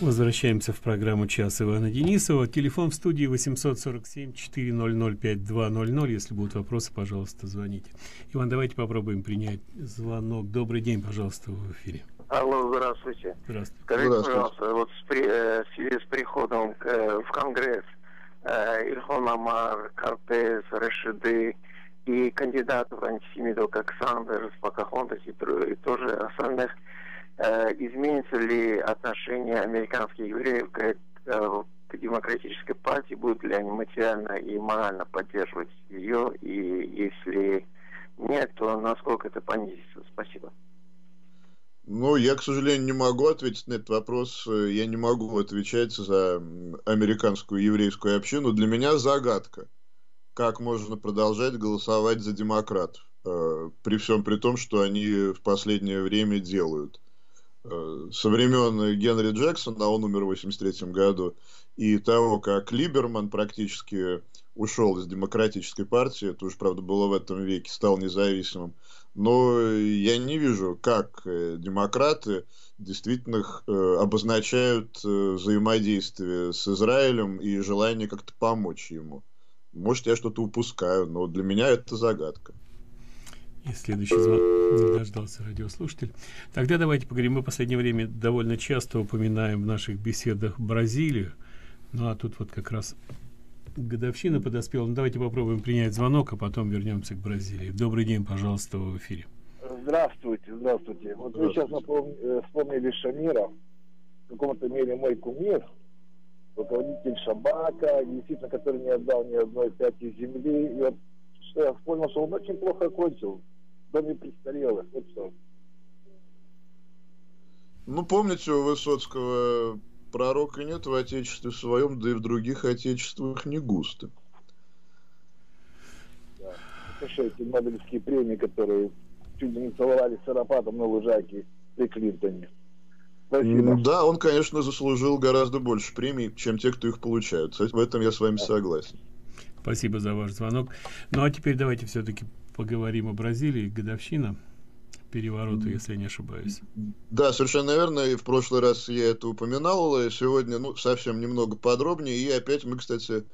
Возвращаемся в программу «Час Ивана Денисова». Телефон в студии 847-400-5200. Если будут вопросы, пожалуйста, звоните. Иван, давайте попробуем принять звонок. Добрый день, пожалуйста, в эфире. Алло, здравствуйте. Здравствуйте. Скажите, здравствуйте. пожалуйста, вот с при, э, в связи с приходом к, э, в Конгресс э, Ильхон Амар, Кортес, Рашиды и кандидатов антисемитов, как Сандерс, Покахонтас и, и тоже остальных, э, изменится ли отношение американских евреев к, э, к демократической партии, будут ли они материально и морально поддерживать ее, и если нет, то насколько это понизится? Спасибо. Ну, я, к сожалению, не могу ответить на этот вопрос. Я не могу отвечать за американскую еврейскую общину. Для меня загадка, как можно продолжать голосовать за демократов, э, при всем при том, что они в последнее время делают – Э, со времен Генри Джексона, а он умер в 83 году, и того, как Либерман практически ушел из демократической партии, это уже, правда, было в этом веке, стал независимым. Но я не вижу, как э, демократы действительно э, обозначают взаимодействие с Израилем и желание как-то помочь ему. Может, я что-то упускаю, но для меня это загадка. И следующий звонок не дождался радиослушатель. Тогда давайте поговорим. Мы в последнее время довольно часто упоминаем в наших беседах Бразилию. Ну а тут вот как раз годовщина подоспела. Ну, давайте попробуем принять звонок, а потом вернемся к Бразилии. Добрый день, пожалуйста, в эфире. Здравствуйте, здравствуйте. Вот вы сейчас напомни, э, вспомнили Шамира. В каком-то мере мой кумир, руководитель Шабака, действительно, который не отдал ни одной пяти земли. И вот что я вспомнил, что он очень плохо кончил в доме престарелых. Вот что. Ну, помните у Высоцкого пророка нет в отечестве своем, да и в других отечествах не густо. Да. Слушай, эти Нобелевские премии, которые чуть не целовали сыропатом на лужаке при Клинтоне. Спасибо. Да, он, конечно, заслужил гораздо больше премий, чем те, кто их получают. В этом я с вами согласен. Спасибо за ваш звонок. Ну а теперь давайте все-таки поговорим о Бразилии, годовщина переворота, если я не ошибаюсь. Да, совершенно верно. И в прошлый раз я это упоминал. И сегодня, ну, совсем немного подробнее. И опять мы, кстати,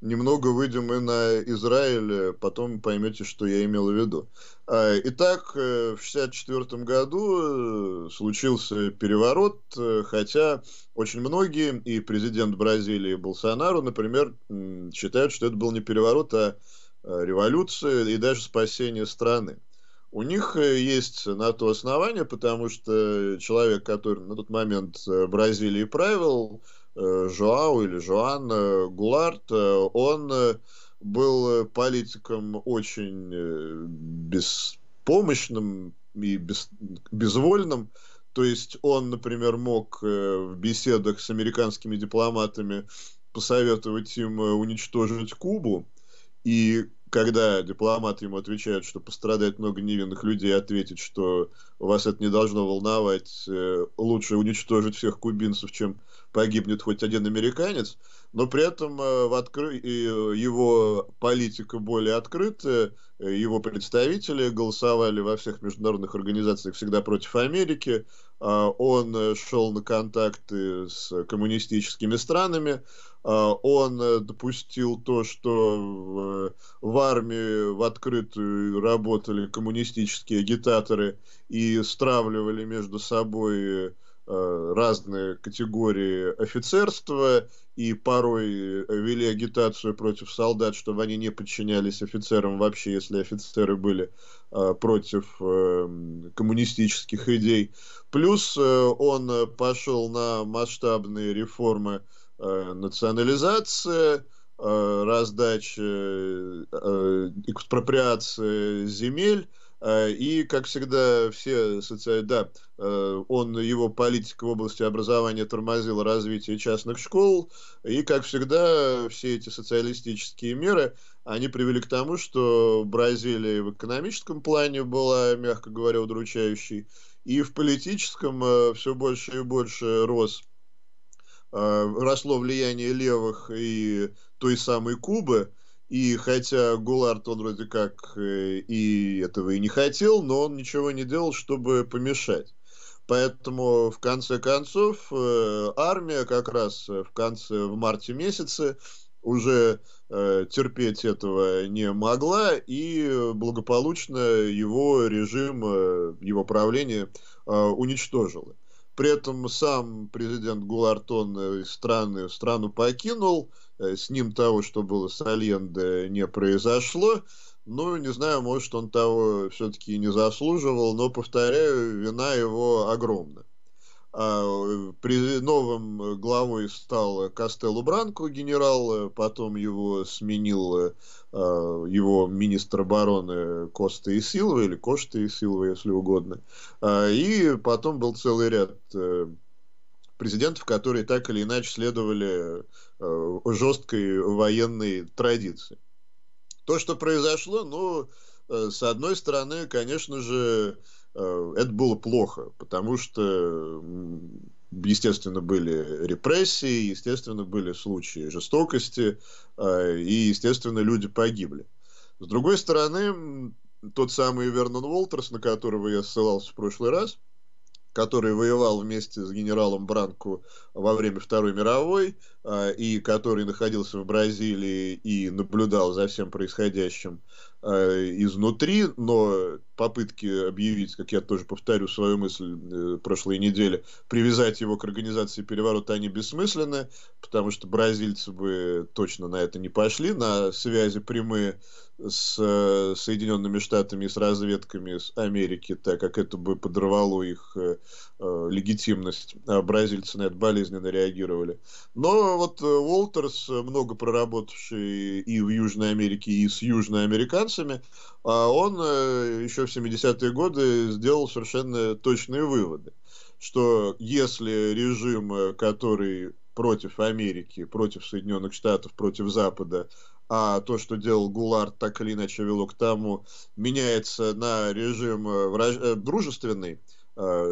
немного выйдем и на Израиль. Э, потом поймете, что я имел в виду. А, итак, э, в 1964 году э, случился переворот, хотя очень многие, и президент Бразилии Болсонару, например, считают, что это был не переворот, а Э, революцию и даже спасение страны. У них э, есть на то основание, потому что человек, который на тот момент э, Бразилии правил, Жоау или Жоан Гуларт, он был политиком очень беспомощным и безвольным. То есть он, например, мог в беседах с американскими дипломатами посоветовать им уничтожить Кубу. И когда дипломат ему отвечает, что пострадает много невинных людей, ответить, что вас это не должно волновать, э, лучше уничтожить всех кубинцев, чем погибнет хоть один американец, но при этом э, в откры... Э, его политика более открытая, э, его представители голосовали во всех международных организациях всегда против Америки, а он шел на контакты с коммунистическими странами, а он допустил то, что в армии в открытую работали коммунистические агитаторы и стравливали между собой Э, разные категории офицерства и порой э, вели агитацию против солдат, чтобы они не подчинялись офицерам вообще, если офицеры были э, против эм, коммунистических идей. Плюс он пошел на масштабные реформы национализации, раздачи, экспроприации земель Э, и, как всегда, все социальные... Да, э, он, его политика в области образования тормозила развитие частных школ. И, как всегда, все эти социалистические меры, они привели к тому, что Бразилия в экономическом плане была, мягко говоря, удручающей. И в политическом э, все больше и больше рос росло влияние левых и той самой Кубы, и хотя Гулард, он вроде как э, и этого и не хотел, но он ничего не делал, чтобы помешать. Поэтому, в конце концов, э, армия как раз э, в конце, в марте месяце уже э, терпеть этого не могла, и благополучно его режим, его правление э, уничтожило. При этом сам президент Гулартон страны, страну покинул, э, Э, с ним того, что было с Альенде, не произошло. Ну, не знаю, может, он того все-таки не заслуживал, но, повторяю, вина его огромна. А э, при новым главой стал Кастеллу Бранко, генерал, э, потом его сменил а, его министр обороны Коста и Силва, или Кошта и Силва, если угодно. А, и потом был целый ряд президентов, которые так или иначе следовали э, жесткой военной традиции. То, что произошло, ну, э, с одной стороны, конечно же, э, это было плохо, потому что, естественно, были репрессии, естественно, были случаи жестокости, и, естественно, люди погибли. С другой стороны, тот самый Вернон Уолтерс, на которого я ссылался в прошлый раз, который воевал вместе с генералом Бранку во время Второй мировой а, и который находился в Бразилии и наблюдал за всем происходящим Э, изнутри, но попытки объявить, как я тоже повторю свою мысль э, прошлой недели, привязать его к организации переворота, они бессмысленны, потому что бразильцы бы точно на это не пошли, на связи прямые с э, Соединенными Штатами и с разведками с Америки, так как это бы подорвало их легитимность. А бразильцы на это болезненно реагировали. Но вот Уолтерс, много проработавший и в Южной Америке, и с южноамериканцами, вопросами, а он э, еще в 70-е годы сделал совершенно точные выводы, что если режим, э, который против Америки, против Соединенных Штатов, против Запада, а то, что делал Гулард, так или иначе вело к тому, меняется на режим э, враж... дружественный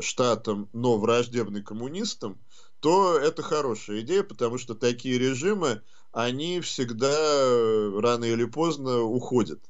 штатам, но враждебный коммунистам, то это хорошая идея, потому что такие режимы, они всегда рано или поздно уходят.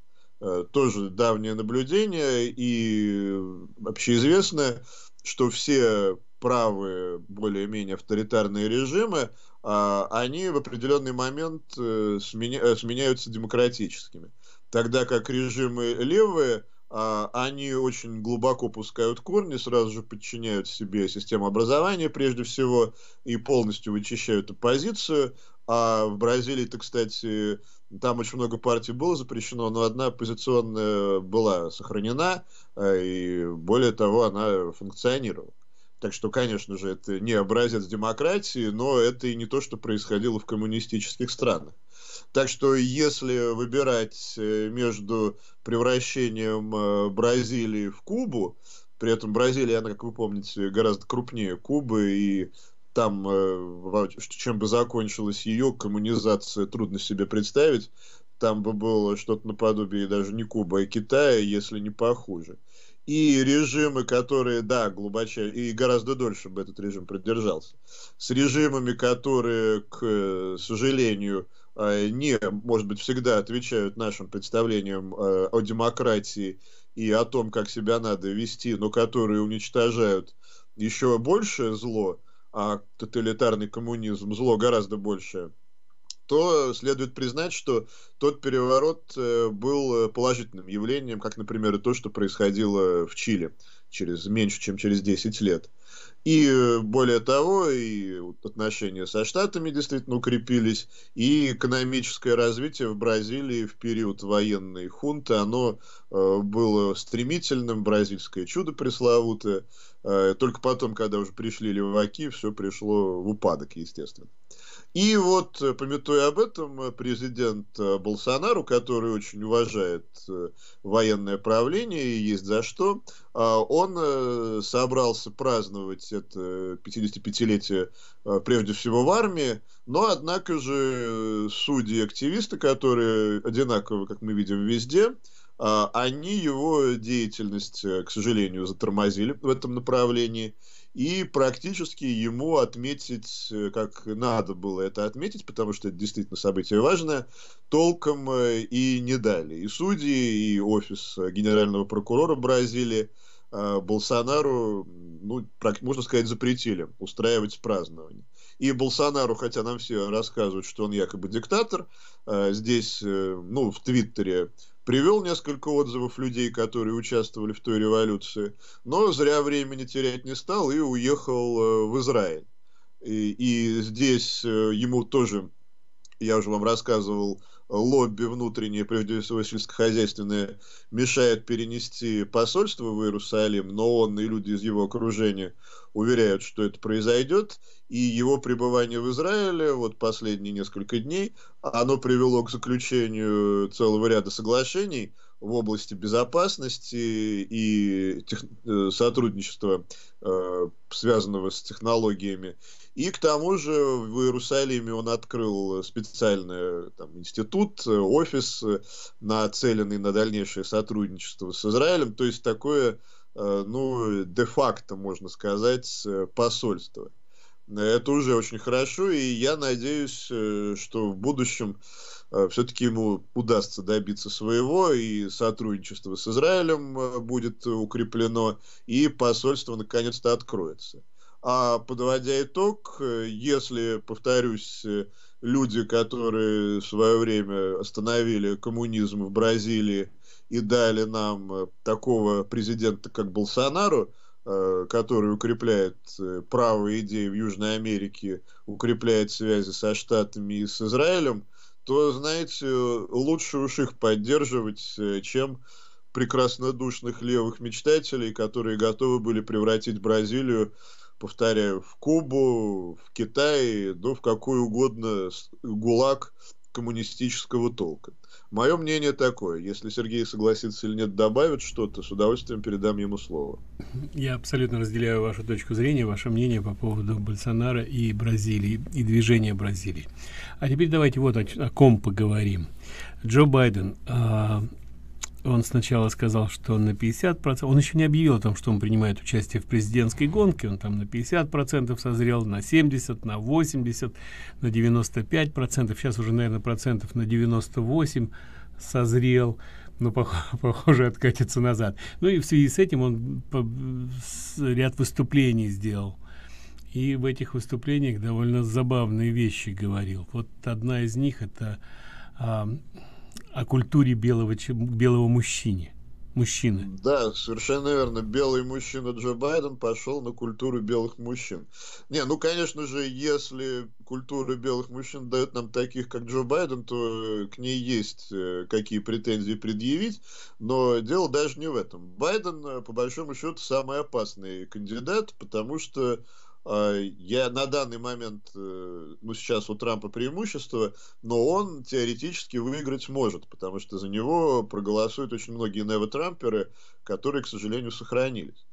Э, тоже давнее наблюдение и общеизвестное, что все правые, более-менее авторитарные режимы, а, они в определенный момент э, э, сменяются демократическими. Тогда как режимы левые, а, они очень глубоко пускают корни, сразу же подчиняют себе систему образования прежде всего и полностью вычищают оппозицию, а в Бразилии-то, кстати, там очень много партий было запрещено, но одна оппозиционная была сохранена, э, и более того, она функционировала. Так что, конечно же, это не образец демократии, но это и не то, что происходило в коммунистических странах. Так что, если выбирать э, между превращением э, Бразилии в Кубу, при этом Бразилия, она, как вы помните, гораздо крупнее Кубы и там, э, чем бы закончилась ее коммунизация, трудно себе представить. Там бы было что-то наподобие даже не Куба, а Китая, если не похуже. И режимы, которые, да, глубоче, и гораздо дольше бы этот режим продержался. С режимами, которые, к э, сожалению, э, не, может быть, всегда отвечают нашим представлениям о демократии и о том, как себя надо вести, но которые уничтожают еще большее зло – а тоталитарный коммунизм зло гораздо больше то следует признать, что тот переворот э, был э, положительным явлением, как, например, и то, что происходило в Чили через меньше, чем через 10 лет. И э, более того, и отношения со Штатами действительно укрепились, и экономическое развитие в Бразилии в период военной хунты, оно было стремительным, бразильское чудо пресловутое. Только потом, когда уже пришли леваки, все пришло в упадок, естественно. И вот, э, пометуя об этом, э, президент э, Болсонару, который очень уважает военное правление, и есть за что, он собрался праздновать это 55-летие прежде всего в армии, но, однако же, судьи и активисты, которые одинаково, как мы видим, везде, они его деятельность, к сожалению, затормозили в этом направлении – и практически ему отметить, э, как надо было это отметить, потому что это действительно событие важное, толком э, и не дали. И судьи, и офис э, генерального прокурора Бразилии Болсонару, ну, можно сказать, запретили устраивать празднование. И Болсонару, хотя нам все рассказывают, что он якобы диктатор, здесь, ну, в Твиттере Привел несколько отзывов людей, которые участвовали в той революции, но зря времени терять не стал и уехал э, в Израиль. И, и здесь э, ему тоже, я уже вам рассказывал, лобби внутреннее, прежде всего сельскохозяйственное, мешает перенести посольство в Иерусалим, но он и люди из его окружения уверяют, что это произойдет, и его пребывание в Израиле вот последние несколько дней, оно привело к заключению целого ряда соглашений, в области безопасности и тех, э, сотрудничества, э, связанного с технологиями. И к тому же в Иерусалиме он открыл специальный там, институт, э, офис, нацеленный на дальнейшее сотрудничество с Израилем. То есть такое, ну, де-факто, можно сказать, посольство. Э, это уже очень хорошо, и я надеюсь, э, что в будущем э, все-таки ему удастся добиться своего, и сотрудничество с Израилем будет укреплено, и посольство наконец-то откроется. А подводя итог, если, повторюсь, люди, которые в свое время остановили коммунизм в Бразилии и дали нам такого президента, как Болсонару, Э, который укрепляет э, правые идеи в Южной Америке, укрепляет связи со Штатами и с Израилем, то, знаете, лучше уж их поддерживать, э, чем прекраснодушных левых мечтателей, которые готовы были превратить Бразилию, повторяю, в Кубу, в Китай, ну, в какой угодно ГУЛАГ коммунистического толка. Мое мнение такое. Если Сергей согласится или нет добавит что-то, с удовольствием передам ему слово. Я абсолютно разделяю вашу точку зрения, ваше мнение по поводу Бальсонара и Бразилии, и движения Бразилии. А теперь давайте вот о, о ком поговорим. Джо Байден, а, он сначала сказал, что на 50%, он еще не объявил о том, что он принимает участие в президентской гонке, он там на 50% созрел, на 70%, на 80%, на 95%, сейчас уже, наверное, процентов на 98% созрел, но, похоже, откатится назад. Ну и в связи с этим он ряд выступлений сделал. И в этих выступлениях довольно забавные вещи говорил. Вот одна из них — это о культуре белого, белого мужчины мужчины. Да, совершенно верно. Белый мужчина Джо Байден пошел на культуру белых мужчин. Не, ну, конечно же, если культура белых мужчин дает нам таких, как Джо Байден, то э, к ней есть э, какие претензии предъявить, но дело даже не в этом. Байден, э, по большому счету, самый опасный кандидат, потому что а, я на данный момент, э, ну сейчас у Трампа преимущество, но он теоретически выиграть может, потому что за него проголосуют очень многие нево-трамперы, которые, к сожалению, сохранились.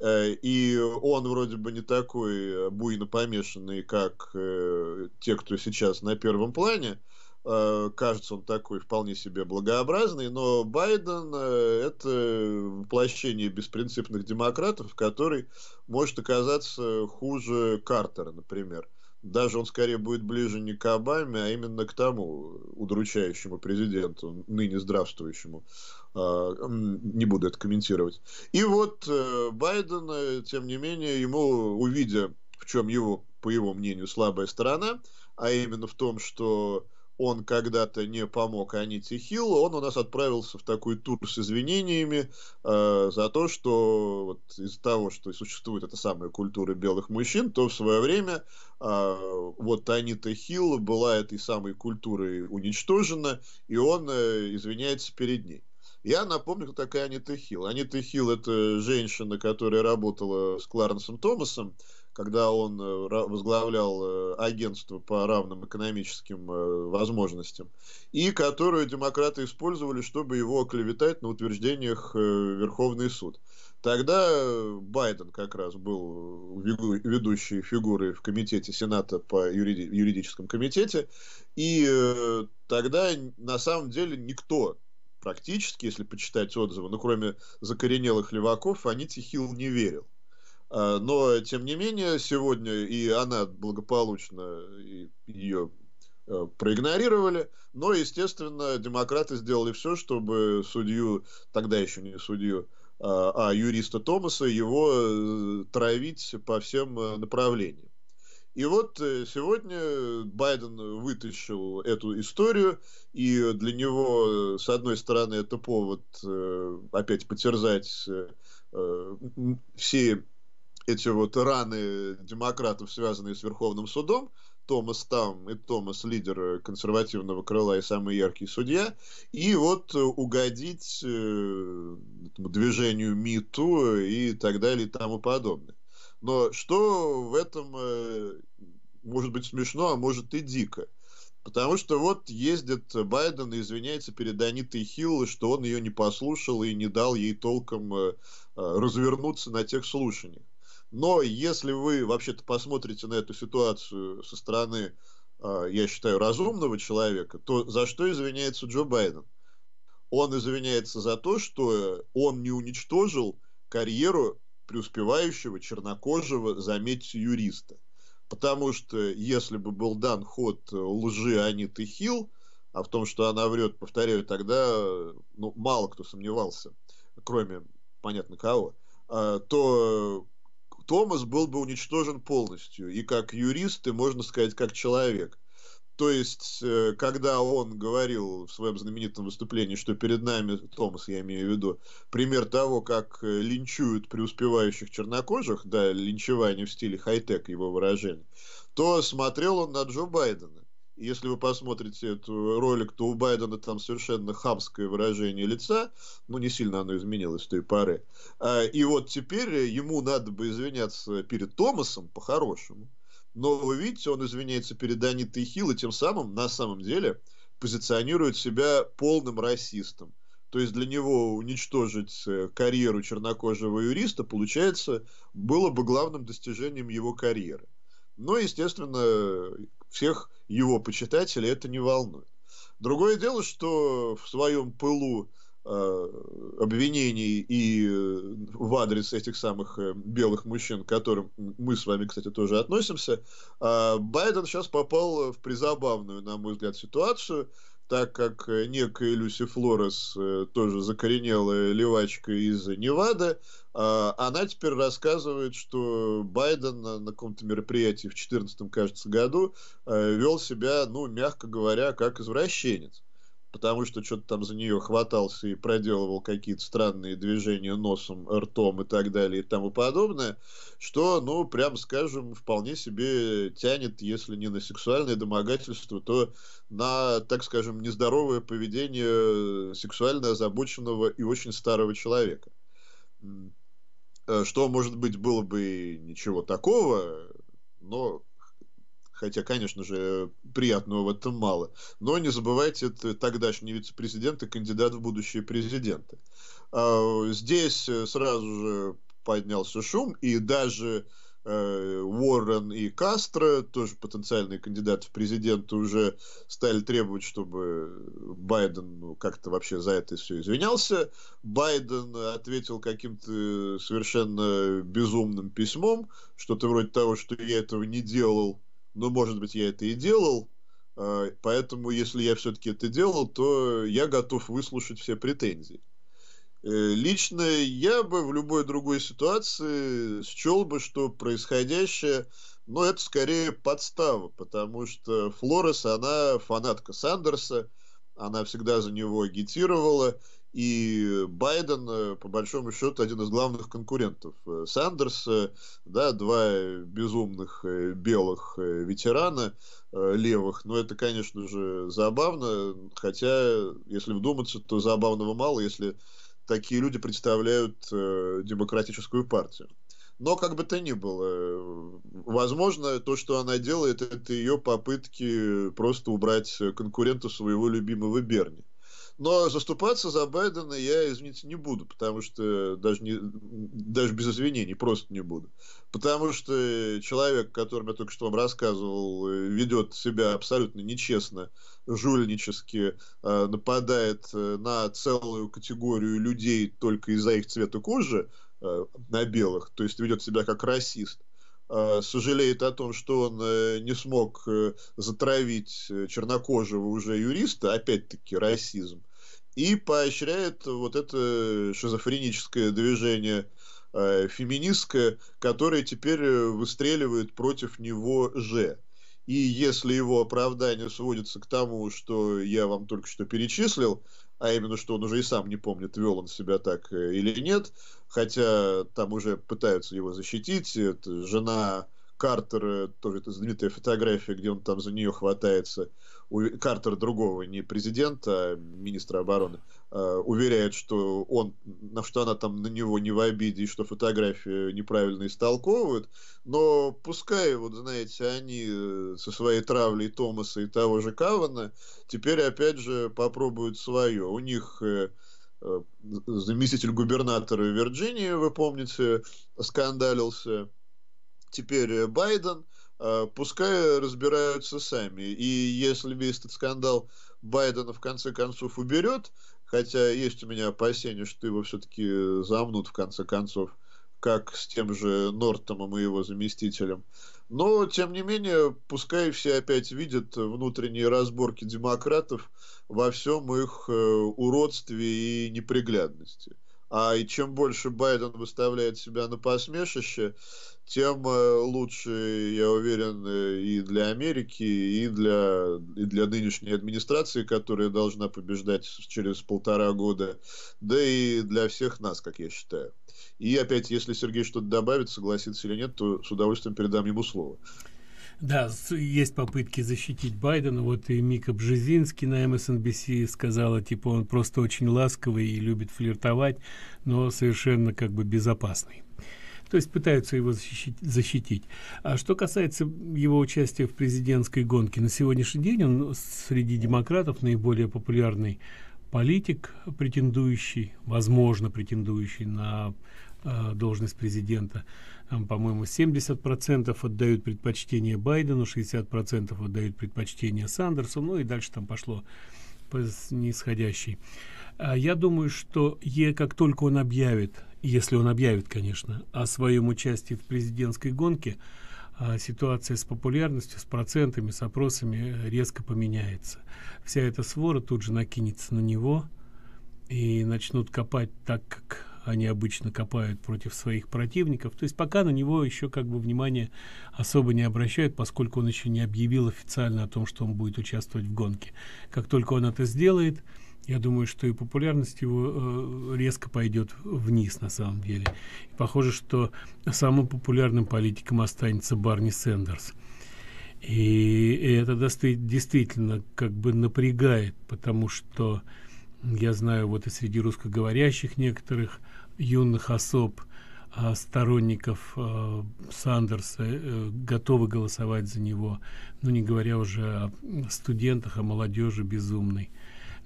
Э, и он вроде бы не такой буйно помешанный, как э, те, кто сейчас на первом плане, Э, кажется он такой вполне себе благообразный, но Байден э, – это воплощение беспринципных демократов, который может оказаться хуже Картера, например. Даже он скорее будет ближе не к Обаме, а именно к тому удручающему президенту, ныне здравствующему. А, не буду это комментировать. И вот э, Байден, тем не менее, ему, увидя, в чем его, по его мнению, слабая сторона, а именно в том, что он когда-то не помог Аните Хилл, он у нас отправился в такой тур с извинениями э, за то, что вот из-за того, что существует эта самая культура белых мужчин, то в свое время э, вот Анита Хилл была этой самой культурой уничтожена, и он э, извиняется перед ней. Я напомню, кто такая Анита Хилл. Анита Хилл – это женщина, которая работала с Кларенсом Томасом, когда он э, возглавлял э, агентство по равным экономическим э, возможностям, и которую демократы использовали, чтобы его оклеветать на утверждениях Верховный суд. Тогда Байден как раз был ведущей фигурой в комитете Сената по юриди юридическом комитете, и тогда на самом деле никто практически, если почитать отзывы, ну кроме закоренелых леваков, Аните Хилл не верил. А, но, тем не менее, сегодня и она благополучно ее э, проигнорировали. Но, естественно, демократы сделали все, чтобы судью, тогда еще не судью, а, а юриста Томаса, его э, травить по всем э, направлениям. И вот сегодня Байден вытащил эту историю, и для него, с одной стороны, это повод опять потерзать все эти вот раны демократов, связанные с Верховным судом, Томас там и Томас лидер э, консервативного крыла и самый яркий судья, и вот угодить э, движению МИТу и так далее и тому подобное. Но что в этом э, может быть смешно, а может и дико? Потому что вот ездит Байден и извиняется перед Анитой Хилл, что он ее не послушал и не дал ей толком э, развернуться на тех слушаниях. Но если вы вообще-то посмотрите на эту ситуацию со стороны, а, я считаю, разумного человека, то за что извиняется Джо Байден? Он извиняется за то, что он не уничтожил карьеру преуспевающего чернокожего, заметьте, юриста. Потому что если бы был дан ход лжи Аниты Хилл, а в том, что она врет, повторяю, тогда ну, мало кто сомневался, кроме, понятно, кого, а, то Томас был бы уничтожен полностью, и как юрист, и, можно сказать, как человек. То есть, э, когда он говорил в своем знаменитом выступлении, что перед нами, Томас, я имею в виду, пример того, как э, линчуют преуспевающих чернокожих, да, линчевание в стиле хай-тек его выражение, то смотрел он на Джо Байдена. Если вы посмотрите этот ролик, то у Байдена там совершенно хамское выражение лица. Ну, не сильно оно изменилось с той поры. А, и вот теперь ему надо бы извиняться перед Томасом по-хорошему. Но вы видите, он извиняется перед Анитой Хилл и тем самым, на самом деле, позиционирует себя полным расистом. То есть для него уничтожить э, карьеру чернокожего юриста, получается, было бы главным достижением его карьеры. Но, естественно, всех его почитателей это не волнует. Другое дело, что в своем пылу э, обвинений и э, в адрес этих самых э, белых мужчин, к которым мы с вами, кстати, тоже относимся, Байден сейчас попал в призабавную, на мой взгляд, ситуацию, так как э, некая Люси Флорес, э, тоже закоренелая левачка из Невады, а, она теперь рассказывает, что Байден на каком-то мероприятии в 2014, кажется, году э, вел себя, ну, мягко говоря, как извращенец потому что что-то там за нее хватался и проделывал какие-то странные движения носом, ртом и так далее и тому подобное, что, ну, прям скажем, вполне себе тянет, если не на сексуальное домогательство, то на, так скажем, нездоровое поведение сексуально озабоченного и очень старого человека. Э, что, может быть, было бы ничего такого, но хотя, конечно же, приятного в этом мало. Но не забывайте, это тогдашний вице-президент и кандидат в будущие президенты. А, здесь э, сразу же поднялся шум, и даже э, Уоррен и Кастро, тоже потенциальные кандидаты в президенты, уже стали требовать, чтобы Байден ну, как-то вообще за это все извинялся. Байден ответил каким-то совершенно безумным письмом, что-то вроде того, что я этого не делал, ну, может быть, я это и делал, а, поэтому, если я все-таки это делал, то я готов выслушать все претензии. Э, лично я бы в любой другой ситуации счел бы, что происходящее, но ну, это скорее подстава, потому что Флорес, она фанатка Сандерса, она всегда за него агитировала, и Байден, э, по большому счету, один из главных конкурентов. Э, Сандерс, да, два безумных э, белых ветерана левых. Но это, конечно же, забавно. Хотя, если вдуматься, то забавного мало, если такие люди представляют демократическую партию. Но как бы то ни было, возможно, то, что она делает, это ее попытки просто убрать конкурента своего любимого Берни. Но заступаться за Байдена я, извините, не буду, потому что даже, не, даже без извинений просто не буду. Потому что человек, которым я только что вам рассказывал, э, ведет себя абсолютно нечестно, жульнически, э, нападает э, на целую категорию людей только из-за их цвета кожи, на белых, то есть ведет себя как расист сожалеет о том, что он не смог затравить чернокожего уже юриста, опять-таки расизм, и поощряет вот это шизофреническое движение э, феминистское, которое теперь э, выстреливает против него же. И если его оправдание сводится к тому, что я вам только что перечислил, а именно, что он уже и сам не помнит, вел он себя так э, или нет, хотя там уже пытаются его защитить, это жена Картер, э, тоже это знаменитая фотография, где он там за нее хватается. У Картер другого, не президента, а министра обороны, э, уверяет, что он, на что она там на него не в обиде, и что фотографию неправильно истолковывают. Но пускай, вот знаете, они э, со своей травлей Томаса и того же Кавана теперь опять же попробуют свое. У них э, э заместитель губернатора Вирджинии, вы помните, скандалился теперь э, Байден, а, пускай разбираются сами. И если весь этот скандал Байдена в конце концов уберет, хотя есть у меня опасение, что его все-таки э, замнут в конце концов, как с тем же Нортомом и его заместителем. Но, тем не менее, пускай все опять видят внутренние разборки демократов во всем их э, уродстве и неприглядности. А и чем больше Байден выставляет себя на посмешище, тем э, лучше, я уверен, э, и для Америки, и для, и для нынешней администрации, которая должна побеждать через полтора года, да и для всех нас, как я считаю. И опять, если Сергей что-то добавит, согласится или нет, то с удовольствием передам ему слово. Да, есть попытки защитить Байдена. Вот и Мика Бжезинский на MSNBC эм сказала, типа, он просто очень ласковый и любит флиртовать, но совершенно как бы безопасный. То есть пытаются его защитить, защитить. А что касается его участия в президентской гонке, на сегодняшний день он среди демократов наиболее популярный политик, претендующий, возможно, претендующий на Э, должность президента по-моему, 70% отдают предпочтение Байдену, 60% отдают предпочтение Сандерсу, ну и дальше там пошло по нисходящей. А я думаю, что Е, как только он объявит, если он объявит, конечно, о своем участии в президентской гонке, а ситуация с популярностью, с процентами, с опросами э, резко поменяется. Вся эта свора тут же накинется на него и начнут копать так, как они обычно копают против своих противников. То есть пока на него еще как бы внимание особо не обращают, поскольку он еще не объявил официально о том, что он будет участвовать в гонке. Как только он это сделает, я думаю, что и популярность его э, резко пойдет вниз на самом деле. И похоже, что самым популярным политиком останется Барни Сендерс. И, и это действительно как бы напрягает, потому что я знаю вот и среди русскоговорящих некоторых юных особ а, сторонников а, Сандерса э, готовы голосовать за него, ну не говоря уже о студентах, о молодежи безумной.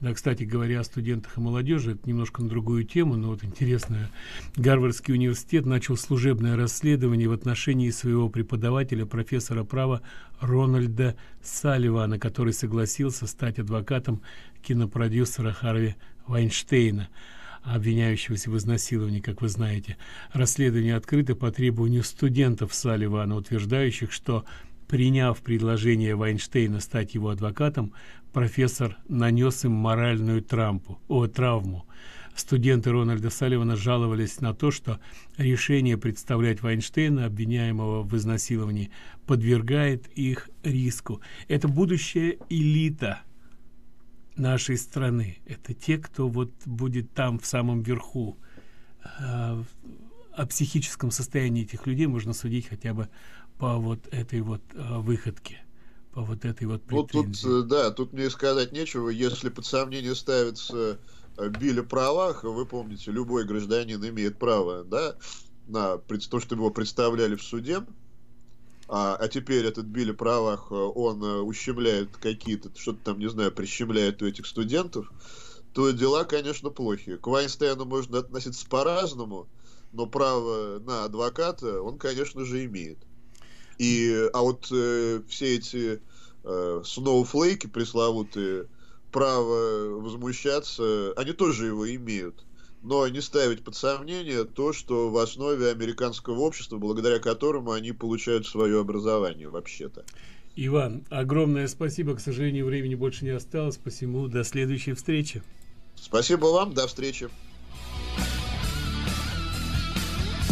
Да, кстати говоря, о студентах и молодежи, это немножко на другую тему, но вот интересно, Гарвардский университет начал служебное расследование в отношении своего преподавателя, профессора права Рональда Салливана, который согласился стать адвокатом кинопродюсера Харви Вайнштейна, обвиняющегося в изнасиловании, как вы знаете. Расследование открыто по требованию студентов Салливана, утверждающих, что, приняв предложение Вайнштейна стать его адвокатом, профессор нанес им моральную трампу, о, травму. Студенты Рональда Салливана жаловались на то, что решение представлять Вайнштейна, обвиняемого в изнасиловании, подвергает их риску. Это будущая элита – нашей страны. Это те, кто вот будет там в самом верху. А, о психическом состоянии этих людей можно судить хотя бы по вот этой вот а, выходке по вот этой вот претензии. Ну, э, тут, да, тут мне сказать нечего. Если под сомнение ставится э, Билли правах, вы помните, любой гражданин имеет право, да, на то, что его представляли в суде, а, а теперь этот Билли Правах, э, он э, ущемляет какие-то, что-то там, не знаю, прищемляет у этих студентов, то дела, конечно, плохие. К Вайнстейну можно относиться по-разному, но право на адвоката он, конечно же, имеет. И, а вот э, все эти э, сноуфлейки пресловутые, право возмущаться, они тоже его имеют но не ставить под сомнение то, что в основе американского общества, благодаря которому они получают свое образование вообще-то. Иван, огромное спасибо. К сожалению, времени больше не осталось, посему до следующей встречи. Спасибо вам, до встречи.